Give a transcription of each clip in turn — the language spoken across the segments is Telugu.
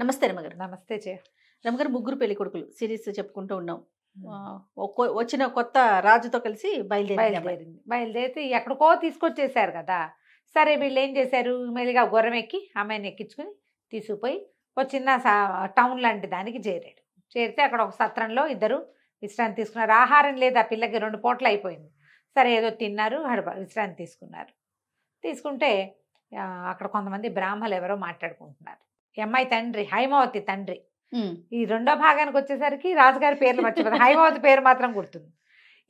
నమస్తే రమగారు నమస్తే జయ రమగారు ముగ్గురు పెళ్లి కొడుకులు సిరీస్ చెప్పుకుంటూ ఉన్నాం వచ్చిన కొత్త రాజుతో కలిసి బయలుదేరింది బయలుదేరితే ఎక్కడికో తీసుకొచ్చేసారు కదా సరే వీళ్ళు ఏం చేశారు మెల్లిగా గుర్రం ఎక్కి అమ్మాయిని ఎక్కించుకుని తీసుకుపోయి ఒక చిన్న టౌన్ లాంటి దానికి చేరాడు చేరితే అక్కడ ఒక సత్రంలో ఇద్దరు విశ్రాంతి తీసుకున్నారు ఆహారం లేదు ఆ పిల్లకి రెండు పూటలు అయిపోయింది సరే ఏదో తిన్నారు హడప విశ్రాంతి తీసుకున్నారు తీసుకుంటే అక్కడ కొంతమంది బ్రాహ్మలు ఎవరో మాట్లాడుకుంటున్నారు ఈ అమ్మాయి తండ్రి హైమావతి తండ్రి ఈ రెండో భాగానికి వచ్చేసరికి రాజుగారి పేర్లు మర్చిపోతుంది హైమావతి పేరు మాత్రం గుర్తుంది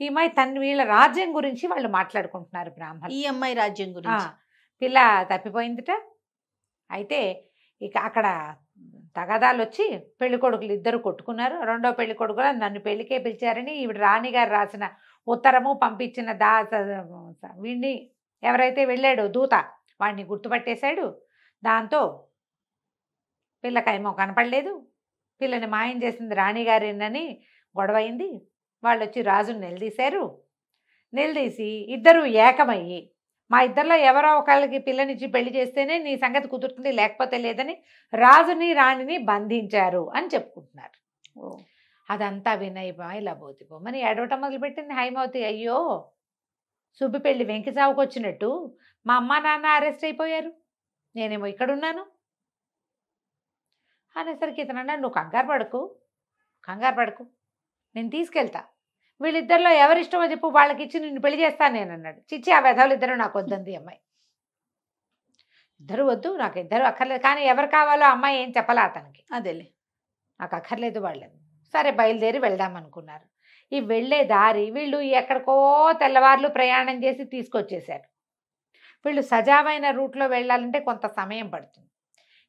ఈ అమ్మాయి తండ్రి వీళ్ళ రాజ్యం గురించి వాళ్ళు మాట్లాడుకుంటున్నారు బ్రాహ్మణ ఈ అమ్మాయి రాజ్యం గురించి పిల్ల తప్పిపోయిందిట అయితే ఇక అక్కడ తగాదాలు వచ్చి పెళ్లి కొడుకులు ఇద్దరు కొట్టుకున్నారు రెండో పెళ్లి కొడుకు నన్ను పెళ్లికే పిలిచారని ఈవిడ రాణిగారు రాసిన ఉత్తరము పంపించిన దా వీడిని ఎవరైతే వెళ్ళాడో దూత వాడిని గుర్తుపట్టేశాడు దాంతో పిల్లకాయమో కనపడలేదు పిల్లని మాయం చేసింది రాణిగారేనని గొడవైంది వాళ్ళు వచ్చి రాజును నిలదీశారు నిలదీసి ఇద్దరు ఏకమయ్యి మా ఇద్దరిలో ఎవరో ఒకళ్ళకి పిల్లనిచ్చి పెళ్లి చేస్తేనే నీ సంగతి కుదురుతుంది లేకపోతే లేదని రాజుని రాణిని బంధించారు అని చెప్పుకుంటున్నారు అదంతా వినయ్ ఇలా లబోతి బొమ్మని ఎడవట మొదలుపెట్టింది హైమవతి అయ్యో సుబ్బి పెళ్లి వెంకసావుకు వచ్చినట్టు మా అమ్మ నాన్న అరెస్ట్ అయిపోయారు నేనేమో ఇక్కడున్నాను అనేసరికి ఇతను అన్నాడు నువ్వు కంగారు పడకు కంగారు పడకు నేను తీసుకెళ్తా వీళ్ళిద్దరిలో ఎవరిష్టమో చెప్పు వాళ్ళకి ఇచ్చి నిన్ను పెళ్లి చేస్తాను నేను అన్నాడు చిచ్చి ఆ వెధవులు ఇద్దరు నాకు వద్దంది అమ్మాయి ఇద్దరు వద్దు నాకు ఇద్దరు అక్కర్లేదు కానీ ఎవరు కావాలో అమ్మాయి ఏం చెప్పాలా అతనికి అదేలే నాకు అక్కర్లేదు వాళ్ళని సరే బయలుదేరి వెళ్దామనుకున్నారు ఈ వెళ్ళే దారి వీళ్ళు ఎక్కడికో తెల్లవార్లు ప్రయాణం చేసి తీసుకొచ్చేశారు వీళ్ళు సజావైన రూట్లో వెళ్ళాలంటే కొంత సమయం పడుతుంది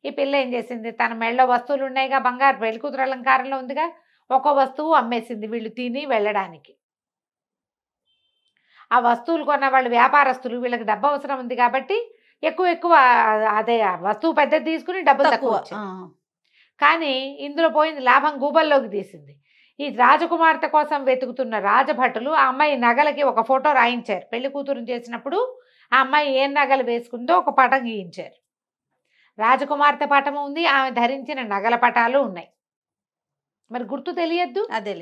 ఈ పిల్ల ఏం చేసింది తన మెళ్ళ వస్తువులు ఉన్నాయిగా బంగారు పెళ్ళికూతురు అలంకారంలో ఉందిగా ఒక వస్తువు అమ్మేసింది వీళ్ళు తిని వెళ్ళడానికి ఆ వస్తువులు కొన్న వాళ్ళు వ్యాపారస్తులు వీళ్ళకి డబ్బు అవసరం ఉంది కాబట్టి ఎక్కువ ఎక్కువ అదే వస్తువు పెద్దది తీసుకుని డబ్బు తక్కువ కానీ ఇందులో పోయింది లాభం గూబల్లోకి తీసింది ఈ రాజకుమార్తె కోసం వెతుకుతున్న రాజభటులు ఆ అమ్మాయి నగలకి ఒక ఫోటో రాయించారు పెళ్లి కూతురుని చేసినప్పుడు ఆ అమ్మాయి ఏం నగలు వేసుకుందో ఒక పటం గీయించారు రాజకుమార్తె పటము ఉంది ఆమె ధరించిన నగల పటాలు ఉన్నాయి మరి గుర్తు తెలియద్దు అదే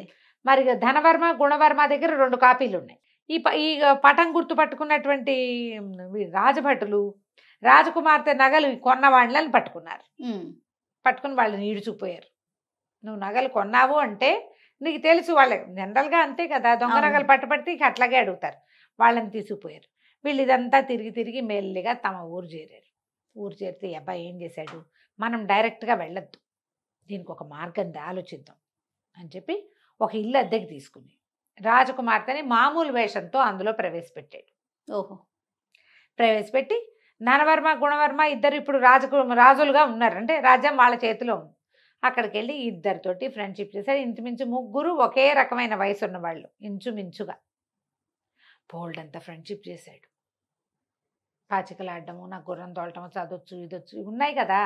మరి ధనవర్మ గుణవర్మ దగ్గర రెండు కాపీలు ఉన్నాయి ఈ ఈ పటం గుర్తు పట్టుకున్నటువంటి రాజభటులు రాజకుమార్తె నగలు కొన్న వాళ్ళని పట్టుకున్నారు పట్టుకుని వాళ్ళని ఈడ్చుకుపోయారు నువ్వు నగలు కొన్నావు అంటే నీకు తెలుసు వాళ్ళ జనరల్గా అంతే కదా దొంగ నగలు పట్టుబడితే ఇక అట్లాగే అడుగుతారు వాళ్ళని తీసుకుపోయారు వీళ్ళు ఇదంతా తిరిగి తిరిగి మెల్లిగా తమ ఊరు చేరారు ఊరు చేరితే అబ్బాయి ఏం చేశాడు మనం డైరెక్ట్గా వెళ్ళొద్దు దీనికి ఒక మార్గం ఆలోచిద్దాం అని చెప్పి ఒక ఇల్లు అద్దెకి తీసుకుని రాజకుమార్తెని మామూలు వేషంతో అందులో ప్రవేశపెట్టాడు ఓహో ప్రవేశపెట్టి నరవర్మ గుణవర్మ ఇద్దరు ఇప్పుడు రాజకు రాజులుగా ఉన్నారు అంటే రాజ్యం వాళ్ళ చేతిలో ఉంది అక్కడికి వెళ్ళి ఇద్దరితోటి ఫ్రెండ్షిప్ చేశారు ఇంచుమించు ముగ్గురు ఒకే రకమైన వయసు ఉన్నవాళ్ళు ఇంచుమించుగా బోల్డ్ అంతా ఫ్రెండ్షిప్ చేశాడు పాచికలాడము నా గుర్రం తోలటము చదవచ్చు ఇదొచ్చు ఉన్నాయి కదా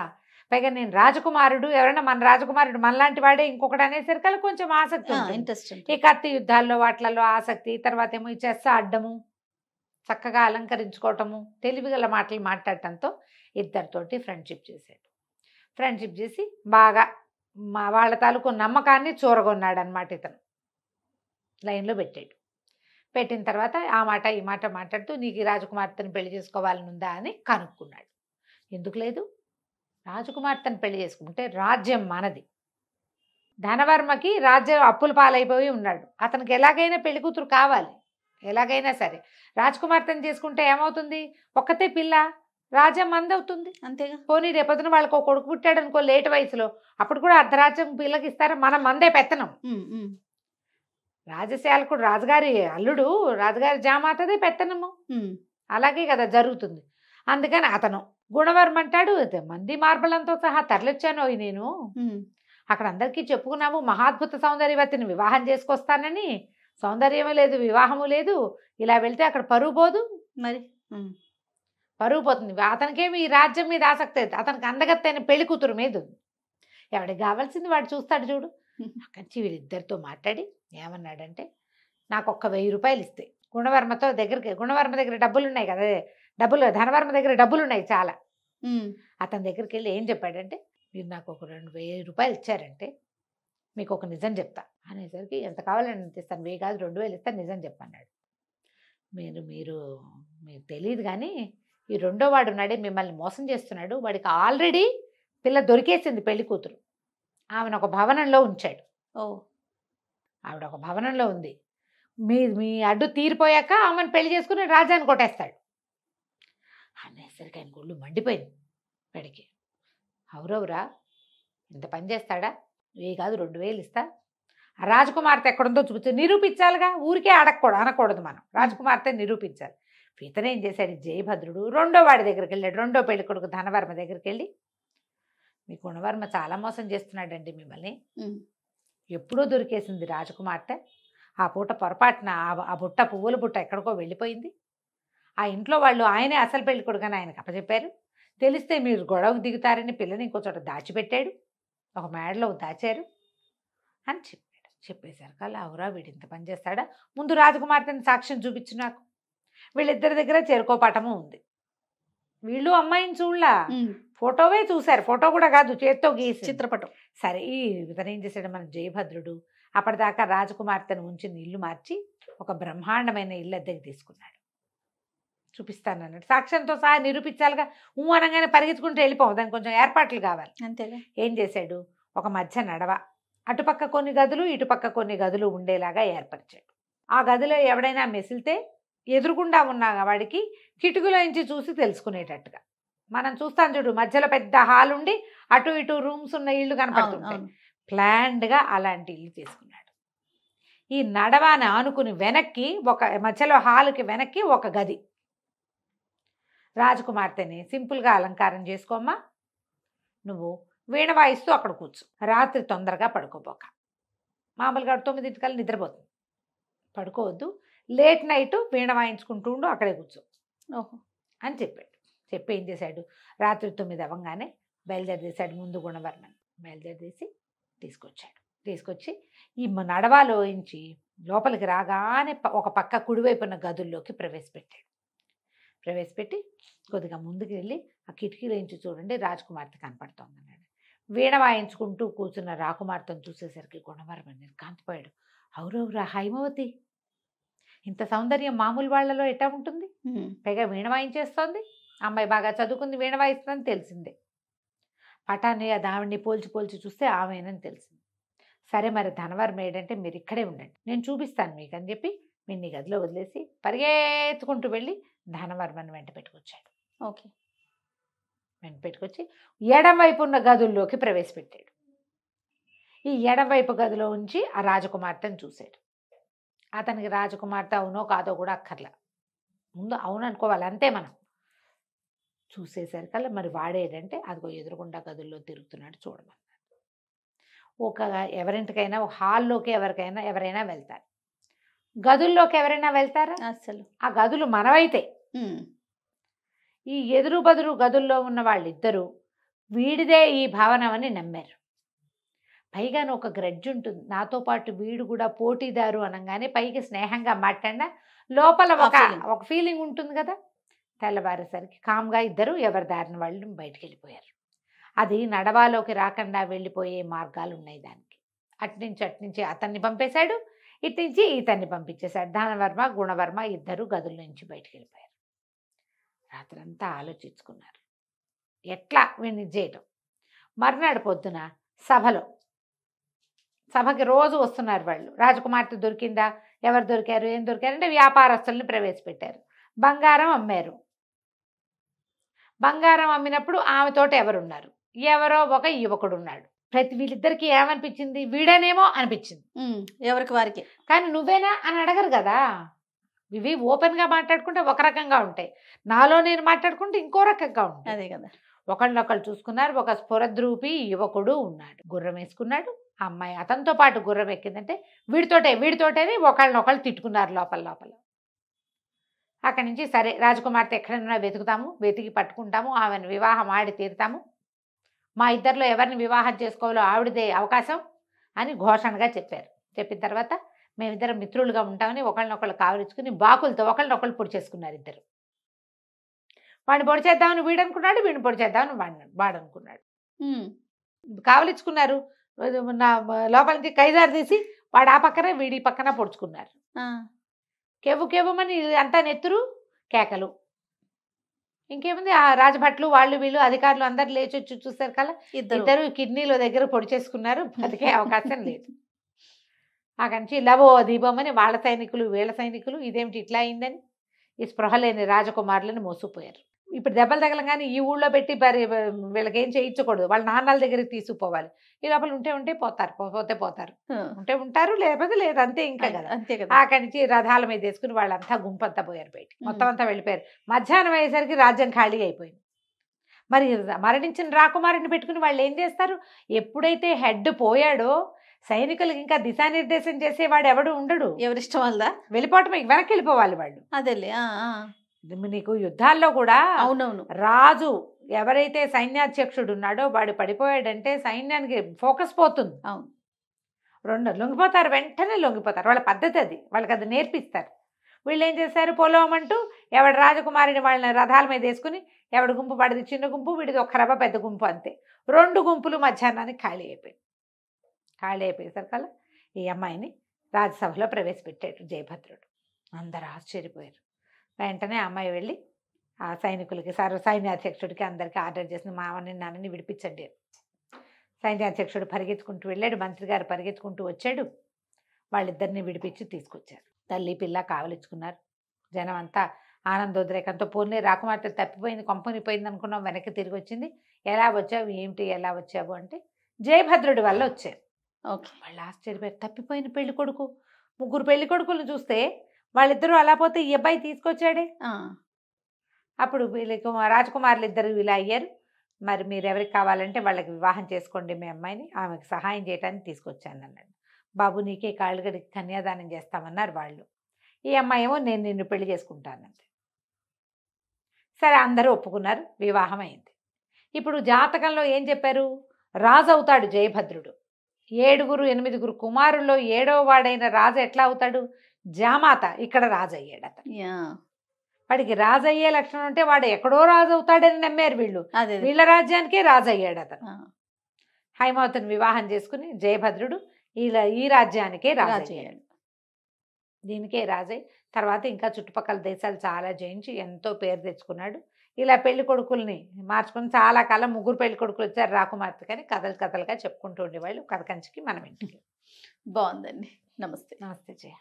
పైగా నేను రాజకుమారుడు ఎవరైనా మన రాజకుమారుడు మనలాంటి వాడే ఇంకొకటి అనేసరికి కొంచెం ఆసక్తి ఇంట్రెస్ట్ ఈ కత్తి యుద్ధాల్లో వాటిలలో ఆసక్తి తర్వాత ఏమో ఈ చెస్ ఆడము చక్కగా అలంకరించుకోవటము గల మాటలు మాట్లాడటంతో ఇద్దరితోటి ఫ్రెండ్షిప్ చేశాడు ఫ్రెండ్షిప్ చేసి బాగా మా వాళ్ళ తాలూకు నమ్మకాన్ని చూరగొన్నాడు అనమాట ఇతను లైన్లో పెట్టాడు పెట్టిన తర్వాత ఆ మాట ఈ మాట మాట్లాడుతూ నీకు ఈ రాజకుమార్తెను పెళ్లి చేసుకోవాలని ఉందా అని కనుక్కున్నాడు ఎందుకు లేదు రాజకుమార్తెను పెళ్లి చేసుకుంటే రాజ్యం మనది ధనవర్మకి రాజ్యం అప్పుల పాలైపోయి ఉన్నాడు అతనికి ఎలాగైనా పెళ్లి కూతురు కావాలి ఎలాగైనా సరే రాజకుమార్తెను చేసుకుంటే ఏమవుతుంది ఒక్కతే పిల్ల రాజ్యం మందవుతుంది అంతేగా పోనీ రేపొద్దున వాళ్ళకి ఒక కొడుకు పుట్టాడు అనుకో లేట్ వయసులో అప్పుడు కూడా అర్ధరాజ్యం పిల్లకి ఇస్తారు మనం మందే పెత్తనం రాజశాలకుడు రాజుగారి అల్లుడు రాజుగారి జామాతదే పెత్తనము అలాగే కదా జరుగుతుంది అందుకని అతను గుణవర్మ అంటాడు మంది మార్బలంతో సహా తరలిచ్చాను నేను అక్కడ అందరికీ చెప్పుకున్నాము మహాద్భుత సౌందర్యవతిని వివాహం చేసుకొస్తానని సౌందర్యమే లేదు వివాహము లేదు ఇలా వెళ్తే అక్కడ పరువు పోదు మరి పరువు పోతుంది అతనికేమి ఈ రాజ్యం మీద ఆసక్తి అతనికి అందగత్తైన పెళ్లి కూతురు మీద ఎవడికి కావాల్సింది వాడు చూస్తాడు చూడు అక్కడి నుంచి వీళ్ళిద్దరితో మాట్లాడి ఏమన్నాడంటే నాకు ఒక్క వెయ్యి రూపాయలు ఇస్తే గుణవర్మతో దగ్గరికి గుణవర్మ దగ్గర డబ్బులు ఉన్నాయి కదా డబ్బులు ధనవర్మ దగ్గర డబ్బులు ఉన్నాయి చాలా అతని దగ్గరికి వెళ్ళి ఏం చెప్పాడంటే మీరు నాకు ఒక రెండు వెయ్యి రూపాయలు ఇచ్చారంటే మీకు ఒక నిజం చెప్తా అనేసరికి ఎంత కావాలని అంత ఇస్తాను వెయ్యి కాదు రెండు వేలు ఇస్తాను నిజం చెప్పన్నాడు మీరు మీరు మీకు తెలియదు కానీ ఈ రెండో వాడు ఉన్నాడే మిమ్మల్ని మోసం చేస్తున్నాడు వాడికి ఆల్రెడీ పిల్ల దొరికేసింది పెళ్లి కూతురు ఆమెను ఒక భవనంలో ఉంచాడు ఓ ఆవిడ ఒక భవనంలో ఉంది మీ మీ అడ్డు తీరిపోయాక ఆమెను పెళ్లి చేసుకుని రాజాని కొట్టేస్తాడు అనేసరికి ఆయన గుళ్ళు మండిపోయింది పెడికి అవురవురా ఇంత పని చేస్తాడా ఇవి కాదు రెండు వేలు ఇస్తా ఆ రాజకుమార్తె ఎక్కడుందో చూపించు నిరూపించాలిగా ఊరికే అడగకూడదు అనకూడదు మనం రాజకుమార్తె నిరూపించాలి ఏం చేశాడు జయభద్రుడు రెండో వాడి దగ్గరికి వెళ్ళాడు రెండో పెళ్లి కొడుకు ధనవర్మ దగ్గరికి వెళ్ళి మీ గుణవర్మ చాలా మోసం చేస్తున్నాడండి మిమ్మల్ని ఎప్పుడో దొరికేసింది రాజకుమార్తె ఆ పూట పొరపాటున ఆ బుట్ట పువ్వుల బుట్ట ఎక్కడికో వెళ్ళిపోయింది ఆ ఇంట్లో వాళ్ళు ఆయనే అసలు పెళ్లి కొడుకని ఆయనకు అప్పచెప్పారు తెలిస్తే మీరు గొడవ దిగుతారని పిల్లని ఇంకో చోట దాచిపెట్టాడు ఒక మేడలో దాచారు అని చెప్పాడు చెప్పేసరికి అలా అవురా వీడు ఇంత పని చేస్తాడా ముందు రాజకుమార్తెని సాక్ష్యం చూపించు నాకు వీళ్ళిద్దరి దగ్గర చేరుకోపటము ఉంది వీళ్ళు అమ్మాయిని చూడలా ఫోటోవే చూశారు ఫోటో కూడా కాదు చేత్తో గీసి చిత్రపటం సరే ఈ ఇతను ఏం చేశాడు మన జయభద్రుడు అప్పటిదాకా రాజకుమార్తెను ఉంచింది ఇల్లు మార్చి ఒక బ్రహ్మాండమైన ఇల్లు అద్దెకి తీసుకున్నాడు చూపిస్తాను అన్నాడు సాక్ష్యంతో సహా నిరూపించాలిగా ఉమానంగానే పరిగెత్తుకుంటూ వెళ్ళిపోవు దానికి కొంచెం ఏర్పాట్లు కావాలి అంతే ఏం చేశాడు ఒక మధ్య నడవ అటుపక్క కొన్ని గదులు ఇటుపక్క కొన్ని గదులు ఉండేలాగా ఏర్పరిచాడు ఆ గదిలో ఎవడైనా మెసిలితే ఎదురుగుండా ఉన్నాగా వాడికి కిటుకులోంచి చూసి తెలుసుకునేటట్టుగా మనం చూస్తాం చూడు మధ్యలో పెద్ద హాల్ ఉండి అటు ఇటు రూమ్స్ ఉన్న ఇల్లు కనపడుతుంటాయి ప్లాండ్గా అలాంటి ఇల్లు తీసుకున్నాడు ఈ నడవాన ఆనుకుని వెనక్కి ఒక మధ్యలో హాల్కి వెనక్కి ఒక గది రాజకుమార్తెని సింపుల్గా అలంకారం చేసుకోమ్మా నువ్వు వీణ వాయిస్తూ అక్కడ కూర్చు రాత్రి తొందరగా పడుకోబోక మామూలుగా తొమ్మిదింటికల్లా నిద్రపోతుంది పడుకోవద్దు లేట్ నైట్ వీణ వాయించుకుంటూ ఉండు అక్కడే కూర్చో ఓహో అని చెప్పాడు చెప్పి ఏం చేశాడు రాత్రి తొమ్మిది అవ్వగానే బయలుదేరదీశాడు ముందు గుణవర్ణన్ బయలుదేరదీసి తీసుకొచ్చాడు తీసుకొచ్చి ఈ నడవాలోంచి లోపలికి రాగానే ఒక పక్క కుడివైపు ఉన్న గదుల్లోకి ప్రవేశపెట్టాడు ప్రవేశపెట్టి కొద్దిగా ముందుకు వెళ్ళి ఆ కిటికీలోంచి చూడండి రాజకుమార్తె కనపడుతోంది అన్నాడు వీణ వాయించుకుంటూ కూర్చున్న రాకుమార్తెను చూసేసరికి గుణవర్మని కాంతిపోయాడు అవురవురా హైమవతి ఇంత సౌందర్యం మామూలు వాళ్లలో ఎట్టా ఉంటుంది పైగా వీణ వాయించేస్తోంది అమ్మాయి బాగా చదువుకుంది వీణ వాయిస్తుందని తెలిసిందే పటానయ్య అది పోల్చి పోల్చి చూస్తే ఆమెనని తెలిసింది సరే మరి ధనవరం ఏడంటే మీరు ఇక్కడే ఉండండి నేను చూపిస్తాను మీకు అని చెప్పి మిన్ని గదిలో వదిలేసి పరిగెత్తుకుంటూ వెళ్ళి ధనవర్మని వెంట పెట్టుకొచ్చాడు ఓకే వెంట పెట్టుకొచ్చి ఎడంవైపు ఉన్న గదుల్లోకి ప్రవేశపెట్టాడు ఈ ఎడమవైపు గదిలో ఉంచి ఆ రాజకుమార్తెను చూశాడు అతనికి రాజకుమార్తె అవునో కాదో కూడా అక్కర్లా ముందు అవును అనుకోవాలి అంతే మనం చూసేసరికల్లా మరి వాడేదంటే అదిగో ఎదురుగుండా గదుల్లో తిరుగుతున్నాడు చూడమన్నాడు ఒక ఎవరింటికైనా ఒక హాల్లోకి ఎవరికైనా ఎవరైనా వెళ్తారు గదుల్లోకి ఎవరైనా వెళ్తారా అసలు ఆ గదులు మనవైతే ఈ ఎదురు బదురు గదుల్లో ఉన్న వాళ్ళిద్దరూ వీడిదే ఈ భావనమని నమ్మారు పైగా ఒక గ్రడ్జ్ ఉంటుంది నాతో పాటు వీడు కూడా పోటీదారు అనగానే పైకి స్నేహంగా మాట్లాడినా లోపల ఒక ఒక ఫీలింగ్ ఉంటుంది కదా తెల్లవారేసరికి కామ్గా ఇద్దరు ఎవరి దారిన వాళ్ళు బయటికి వెళ్ళిపోయారు అది నడవాలోకి రాకుండా వెళ్ళిపోయే మార్గాలు ఉన్నాయి దానికి అట్నుంచి అట్నుంచి అతన్ని పంపేశాడు ఇట్నుంచి ఇతన్ని పంపించేశాడు దానవర్మ గుణవర్మ ఇద్దరు గదుల నుంచి బయటికి వెళ్ళిపోయారు రాత్రంతా ఆలోచించుకున్నారు ఎట్లా వీడిని చేయటం మర్నాడు పొద్దున సభలో సభకి రోజు వస్తున్నారు వాళ్ళు రాజకుమార్తె దొరికిందా ఎవరు దొరికారు ఏం దొరికారు అంటే వ్యాపారస్తుల్ని ప్రవేశపెట్టారు బంగారం అమ్మారు బంగారం అమ్మినప్పుడు ఆమెతోటి ఎవరున్నారు ఎవరో ఒక యువకుడు ఉన్నాడు ప్రతి వీళ్ళిద్దరికి ఏమనిపించింది వీడనేమో అనిపించింది ఎవరికి వారికి కానీ నువ్వేనా అని అడగరు కదా ఇవి ఓపెన్గా మాట్లాడుకుంటే ఒక రకంగా ఉంటాయి నాలో నేను మాట్లాడుకుంటే ఇంకో రకంగా ఉంటాయి అదే కదా ఒకళ్ళొకళ్ళు చూసుకున్నారు ఒక స్ఫురద్రూపి యువకుడు ఉన్నాడు గుర్రం వేసుకున్నాడు అమ్మాయి అతనితో పాటు గుర్రం ఎక్కిందంటే వీడితోటే వీడితోటేనే ఒకళ్ళనొకళ్ళు తిట్టుకున్నారు లోపల లోపల అక్కడి నుంచి సరే రాజకుమార్తె ఎక్కడైనా వెతుకుతాము వెతికి పట్టుకుంటాము ఆమెను వివాహం ఆడి తీరుతాము మా ఇద్దరిలో ఎవరిని వివాహం చేసుకోవాలో ఆవిడదే అవకాశం అని ఘోషణగా చెప్పారు చెప్పిన తర్వాత మేమిద్దరం మిత్రులుగా ఉంటామని ఒకళ్ళనొకళ్ళు కావలించుకుని బాకులతో ఒకళ్ళనొకళ్ళు పొడి చేసుకున్నారు ఇద్దరు వాడిని పొడి చేద్దామని వీడనుకున్నాడు వీడిని పొడి చేద్దామని వాడిని వాడనుకున్నాడు కావలించుకున్నారు నా లోపలికి కైదారు తీసి వాడు ఆ పక్కన వీడి పక్కన పొడుచుకున్నారు కేవు కేవమని అంతా నెత్తురు కేకలు ఇంకేముంది ఆ రాజభట్లు వాళ్ళు వీళ్ళు అధికారులు అందరు లేచి వచ్చి చూసారు కదా ఇద్దరు కిడ్నీలో దగ్గర పొడి చేసుకున్నారు బతికే అవకాశం లేదు ఆ నుంచి లవో దీపం అని వాళ్ళ సైనికులు వీళ్ళ సైనికులు ఇదేమిటి ఇట్లా అయిందని ఈ స్పృహ లేని రాజకుమారులను మోసిపోయారు ఇప్పుడు దెబ్బలు కానీ ఈ ఊళ్ళో పెట్టి వీళ్ళకి ఏం చేయించకూడదు వాళ్ళ నాన్నల దగ్గరికి తీసుకుపోవాలి ఈ లోపల ఉంటే ఉంటే పోతారు పోతే పోతారు ఉంటే ఉంటారు లేకపోతే లేదు అంతే ఇంకా కదా అంతే కదా అక్కడి నుంచి రథాల మీద వేసుకుని వాళ్ళంతా గుంపంతా పోయారు బయట మొత్తం అంతా వెళ్ళిపోయారు మధ్యాహ్నం అయ్యేసరికి రాజ్యం ఖాళీ అయిపోయింది మరి మరణించిన రాకుమారిని పెట్టుకుని వాళ్ళు ఏం చేస్తారు ఎప్పుడైతే హెడ్ పోయాడో సైనికులకు ఇంకా దిశానిర్దేశం చేసేవాడు ఎవడు ఉండడు ఎవరిష్టం వల్ల వెళ్ళిపోవటం వెనక్కి వెళ్ళిపోవాలి వాళ్ళు అదేలే నీకు యుద్ధాల్లో కూడా అవునవును రాజు ఎవరైతే సైన్యాధ్యక్షుడు ఉన్నాడో వాడు పడిపోయాడంటే సైన్యానికి ఫోకస్ పోతుంది అవును రెండు లొంగిపోతారు వెంటనే లొంగిపోతారు వాళ్ళ పద్ధతి అది వాళ్ళకి అది నేర్పిస్తారు వీళ్ళు ఏం చేస్తారు పొలవమంటూ ఎవడు రాజకుమారిని వాళ్ళని రథాల మీద వేసుకుని ఎవడి గుంపు పడిది చిన్న గుంపు వీడిది ఒక రవ పెద్ద గుంపు అంతే రెండు గుంపులు మధ్యాహ్నానికి ఖాళీ అయిపోయి ఖాళీ అయిపోయేసరికల్లా ఈ అమ్మాయిని రాజ్యసభలో ప్రవేశపెట్టాడు జయభద్రుడు అందరు ఆశ్చర్యపోయారు వెంటనే అమ్మాయి వెళ్ళి ఆ సైనికులకి సర్వ సైన్యాధ్యక్షుడికి అందరికీ ఆర్డర్ చేసిన అవన్నీ నాన్నని విడిపించండి సైన్యాధ్యక్షుడు పరిగెత్తుకుంటూ వెళ్ళాడు మంత్రి గారు పరిగెత్తుకుంటూ వచ్చాడు వాళ్ళిద్దరిని విడిపించి తీసుకొచ్చారు తల్లి పిల్ల కావలించుకున్నారు జనం అంతా ఆనందోద్రేకంతో పోనీ రాకుమార్తె తప్పిపోయింది కొంపనిపోయింది అనుకున్నాం వెనక్కి తిరిగి వచ్చింది ఎలా వచ్చావు ఏమిటి ఎలా వచ్చావు అంటే జయభద్రుడి వల్ల వచ్చారు ఓకే వాళ్ళు ఆశ్చర్యపోయారు తప్పిపోయిన పెళ్లి కొడుకు ముగ్గురు పెళ్లి చూస్తే వాళ్ళిద్దరూ అలా పోతే ఈ అబ్బాయి తీసుకొచ్చాడే అప్పుడు వీళ్ళకి రాజకుమారులు ఇద్దరు ఇలా అయ్యారు మరి మీరు ఎవరికి కావాలంటే వాళ్ళకి వివాహం చేసుకోండి మీ అమ్మాయిని ఆమెకు సహాయం చేయడానికి తీసుకొచ్చాను అన్నాడు బాబు నీకే కాళ్ళు గడికి కన్యాదానం చేస్తామన్నారు వాళ్ళు ఈ అమ్మాయి ఏమో నేను నిన్ను పెళ్లి చేసుకుంటాను సరే అందరూ ఒప్పుకున్నారు వివాహం అయింది ఇప్పుడు జాతకంలో ఏం చెప్పారు రాజు అవుతాడు జయభద్రుడు ఏడుగురు ఎనిమిదిగురు కుమారుల్లో ఏడో వాడైన రాజు ఎట్లా అవుతాడు జామాత ఇక్కడ రాజు అయ్యాడు అతను వాడికి రాజు అయ్యే లక్షణం ఉంటే వాడు ఎక్కడో రాజు అవుతాడని నమ్మారు వీళ్ళు వీళ్ళ రాజ్యానికే రాజు అయ్యాడు అతను హైమావతిని వివాహం చేసుకుని జయభద్రుడు వీళ్ళ ఈ రాజ్యానికే రాజు అయ్యాడు దీనికే రాజయ్య తర్వాత ఇంకా చుట్టుపక్కల దేశాలు చాలా జయించి ఎంతో పేరు తెచ్చుకున్నాడు ఇలా పెళ్లి కొడుకుల్ని మార్చుకుని చాలా కాలం ముగ్గురు పెళ్లి కొడుకులు వచ్చారు రాకుమార్తె కానీ కథలు కథలుగా చెప్పుకుంటూ ఉండేవాళ్ళు కథకంచికి మనం ఇంటికి బాగుందండి నమస్తే నమస్తే జయ